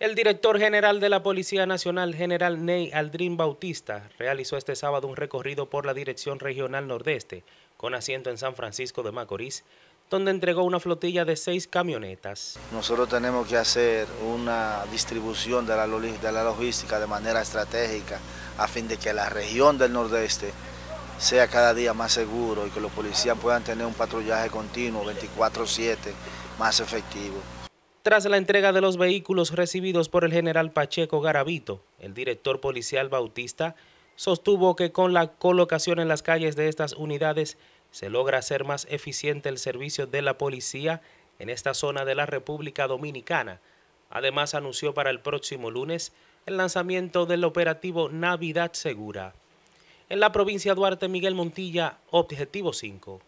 El director general de la Policía Nacional, general Ney Aldrin Bautista, realizó este sábado un recorrido por la Dirección Regional Nordeste, con asiento en San Francisco de Macorís, donde entregó una flotilla de seis camionetas. Nosotros tenemos que hacer una distribución de la, de la logística de manera estratégica, a fin de que la región del Nordeste sea cada día más seguro y que los policías puedan tener un patrullaje continuo 24-7 más efectivo. Tras la entrega de los vehículos recibidos por el general Pacheco Garavito, el director policial Bautista sostuvo que con la colocación en las calles de estas unidades se logra hacer más eficiente el servicio de la policía en esta zona de la República Dominicana. Además anunció para el próximo lunes el lanzamiento del operativo Navidad Segura. En la provincia de Duarte, Miguel Montilla, Objetivo 5.